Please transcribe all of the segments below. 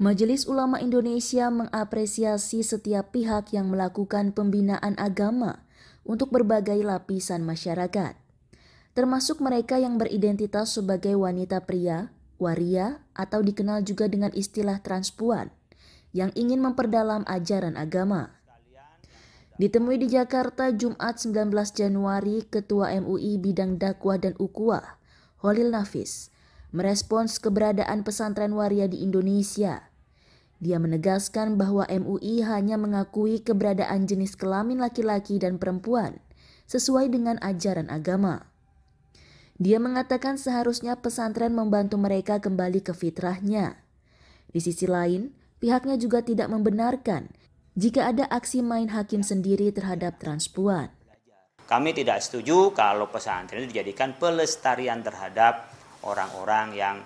Majelis Ulama Indonesia mengapresiasi setiap pihak yang melakukan pembinaan agama untuk berbagai lapisan masyarakat, termasuk mereka yang beridentitas sebagai wanita pria, waria, atau dikenal juga dengan istilah transpuan, yang ingin memperdalam ajaran agama. Ditemui di Jakarta Jumat 19 Januari, Ketua MUI Bidang Dakwah dan Ukuah, Holil Nafis, merespons keberadaan pesantren waria di Indonesia – dia menegaskan bahwa MUI hanya mengakui keberadaan jenis kelamin laki-laki dan perempuan sesuai dengan ajaran agama. Dia mengatakan seharusnya pesantren membantu mereka kembali ke fitrahnya. Di sisi lain, pihaknya juga tidak membenarkan jika ada aksi main hakim sendiri terhadap transpuan. Kami tidak setuju kalau pesantren itu dijadikan pelestarian terhadap orang-orang yang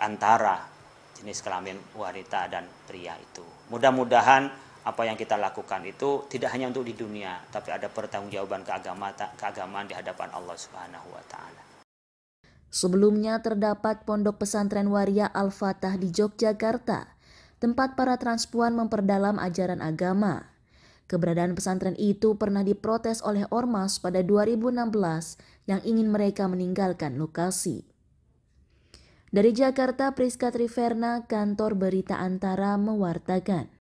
antara jenis kelamin wanita dan pria itu. Mudah-mudahan apa yang kita lakukan itu tidak hanya untuk di dunia, tapi ada pertanggungjawaban keagamaan keagamaan di hadapan Allah Subhanahu wa taala. Sebelumnya terdapat Pondok Pesantren Waria Al-Fatah di Yogyakarta, tempat para transpuan memperdalam ajaran agama. Keberadaan pesantren itu pernah diprotes oleh Ormas pada 2016 yang ingin mereka meninggalkan lokasi. Dari Jakarta, Priska Triverna, kantor berita Antara mewartakan.